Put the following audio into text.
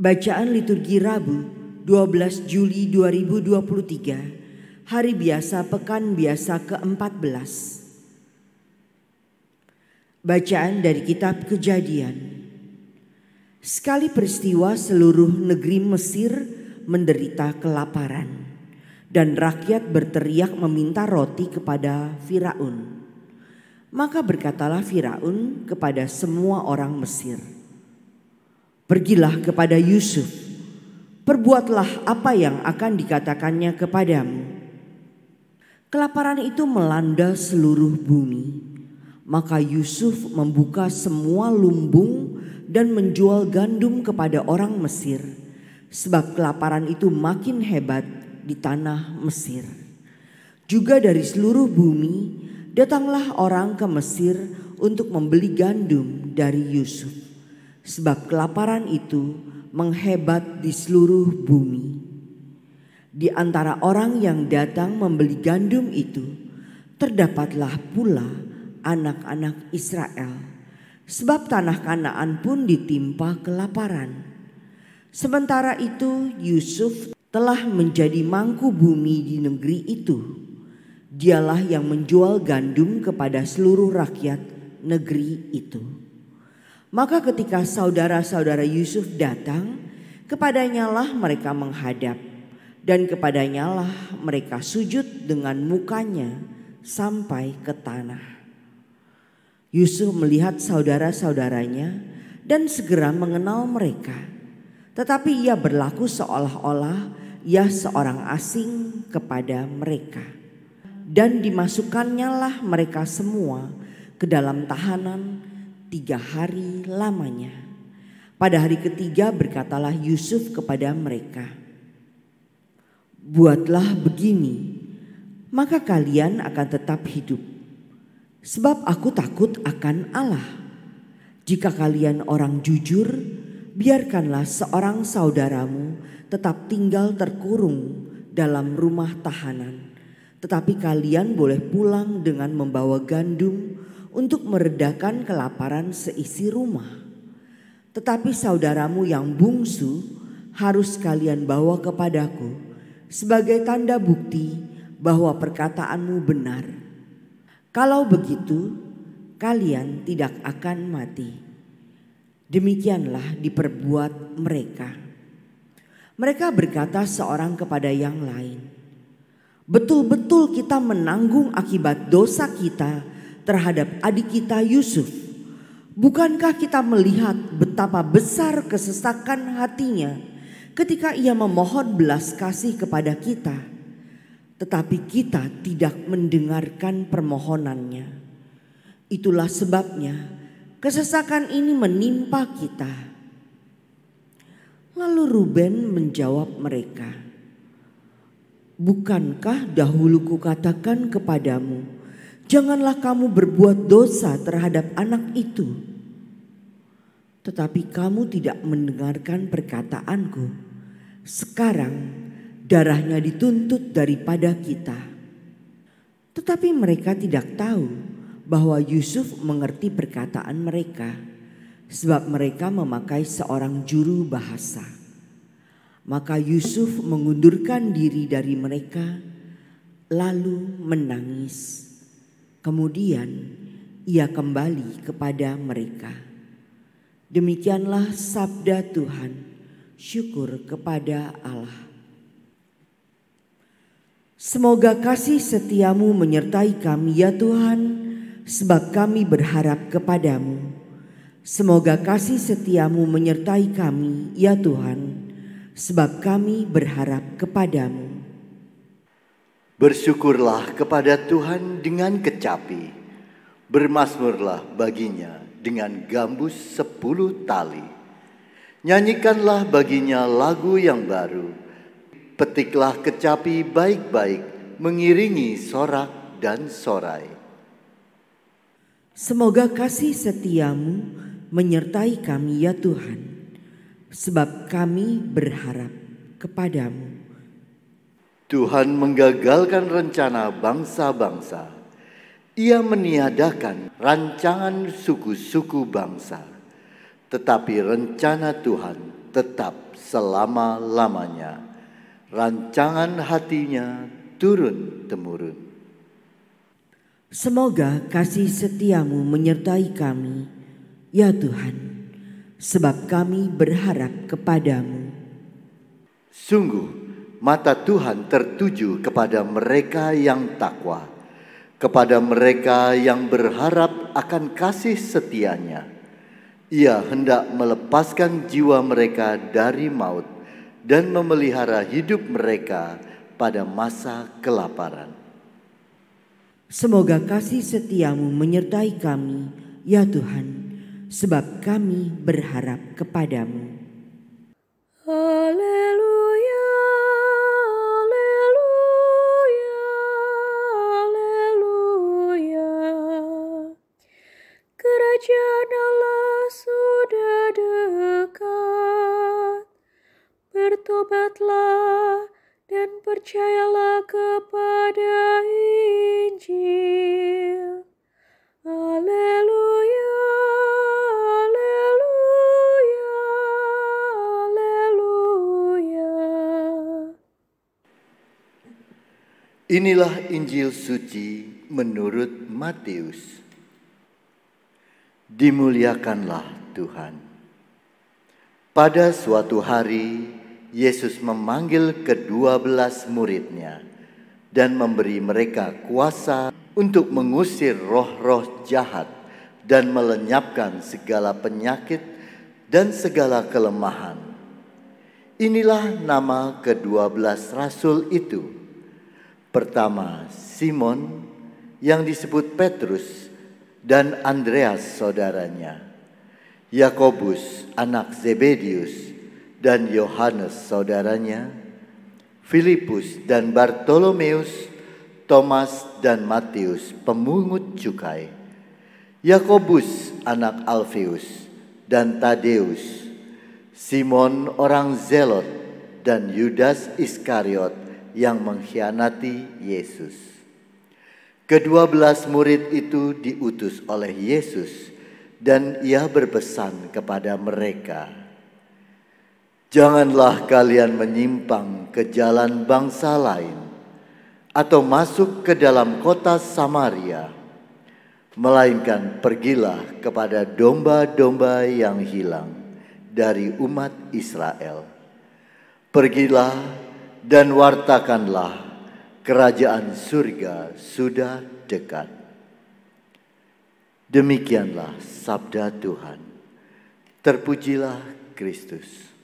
Bacaan liturgi Rabu, 12 Juli 2023, hari biasa pekan biasa ke-14. Bacaan dari kitab Kejadian. Sekali peristiwa seluruh negeri Mesir menderita kelaparan dan rakyat berteriak meminta roti kepada Firaun. Maka berkatalah Firaun kepada semua orang Mesir, Pergilah kepada Yusuf, perbuatlah apa yang akan dikatakannya kepadamu. Kelaparan itu melanda seluruh bumi. Maka Yusuf membuka semua lumbung dan menjual gandum kepada orang Mesir, sebab kelaparan itu makin hebat di tanah Mesir. Juga dari seluruh bumi datanglah orang ke Mesir untuk membeli gandum dari Yusuf sebab kelaparan itu menghebat di seluruh bumi. Di antara orang yang datang membeli gandum itu, terdapatlah pula anak-anak Israel, sebab tanah Kanaan pun ditimpa kelaparan. Sementara itu, Yusuf telah menjadi mangku bumi di negeri itu. Dialah yang menjual gandum kepada seluruh rakyat negeri itu. Maka ketika saudara-saudara Yusuf datang, kepadanyalah mereka menghadap dan kepadanyalah mereka sujud dengan mukanya sampai ke tanah. Yusuf melihat saudara-saudaranya dan segera mengenal mereka. Tetapi ia berlaku seolah-olah ia seorang asing kepada mereka. Dan dimasukkannya lah mereka semua ke dalam tahanan tiga hari lamanya. Pada hari ketiga berkatalah Yusuf kepada mereka, Buatlah begini, maka kalian akan tetap hidup. Sebab aku takut akan Allah. Jika kalian orang jujur, biarkanlah seorang saudaramu tetap tinggal terkurung dalam rumah tahanan. Tetapi kalian boleh pulang dengan membawa gandum, untuk meredakan kelaparan seisi rumah. Tetapi saudaramu yang bungsu harus kalian bawa kepadaku sebagai tanda bukti bahwa perkataanmu benar. Kalau begitu, kalian tidak akan mati. Demikianlah diperbuat mereka. Mereka berkata seorang kepada yang lain, "Betul-betul kita menanggung akibat dosa kita." terhadap adik kita Yusuf. Bukankah kita melihat betapa besar kesesakan hatinya ketika ia memohon belas kasih kepada kita, tetapi kita tidak mendengarkan permohonannya? Itulah sebabnya kesesakan ini menimpa kita. Lalu Ruben menjawab mereka, "Bukankah dahulu kukatakan kepadamu?" Janganlah kamu berbuat dosa terhadap anak itu, tetapi kamu tidak mendengarkan perkataanku. Sekarang darahnya dituntut daripada kita, tetapi mereka tidak tahu bahwa Yusuf mengerti perkataan mereka, sebab mereka memakai seorang juru bahasa. Maka Yusuf mengundurkan diri dari mereka, lalu menangis. Kemudian ia kembali kepada mereka. Demikianlah sabda Tuhan. Syukur kepada Allah. Semoga kasih setiamu menyertai kami ya Tuhan, sebab kami berharap kepadamu. Semoga kasih setiamu menyertai kami ya Tuhan, sebab kami berharap kepadamu. Bersyukurlah kepada Tuhan dengan kecapi, bermasmurlah baginya dengan gambus sepuluh tali. Nyanyikanlah baginya lagu yang baru, petiklah kecapi baik-baik mengiringi sorak dan sorai. Semoga kasih setiamu menyertai kami ya Tuhan, sebab kami berharap kepadamu. Tuhan menggagalkan rencana bangsa-bangsa. Ia meniadakan rancangan suku-suku bangsa, tetapi rencana Tuhan tetap selama-lamanya. Rancangan hatinya turun-temurun. Semoga kasih setiamu menyertai kami, ya Tuhan, sebab kami berharap kepadamu. Sungguh, mata Tuhan tertuju kepada mereka yang takwa, kepada mereka yang berharap akan kasih setianya. Ia hendak melepaskan jiwa mereka dari maut dan memelihara hidup mereka pada masa kelaparan. Semoga kasih setiamu menyertai kami, ya Tuhan, sebab kami berharap kepadamu. bertobatlah dan percayalah kepada Injil. Haleluya, haleluya, haleluya. Inilah Injil suci menurut Matius. Dimuliakanlah Tuhan. Pada suatu hari, Yesus memanggil kedua belas muridnya dan memberi mereka kuasa untuk mengusir roh-roh jahat dan melenyapkan segala penyakit dan segala kelemahan. Inilah nama kedua belas rasul itu. Pertama, Simon yang disebut Petrus dan Andreas saudaranya. Yakobus anak Zebedius dan Yohanes saudaranya, Filipus dan Bartolomeus, Thomas dan Matius pemungut cukai, Yakobus anak Alfeus dan Tadeus, Simon orang Zelot dan Yudas Iskariot yang mengkhianati Yesus. Kedua belas murid itu diutus oleh Yesus dan ia berpesan kepada mereka Janganlah kalian menyimpang ke jalan bangsa lain atau masuk ke dalam kota Samaria, melainkan pergilah kepada domba-domba yang hilang dari umat Israel. Pergilah dan wartakanlah kerajaan surga sudah dekat. Demikianlah sabda Tuhan. Terpujilah Kristus.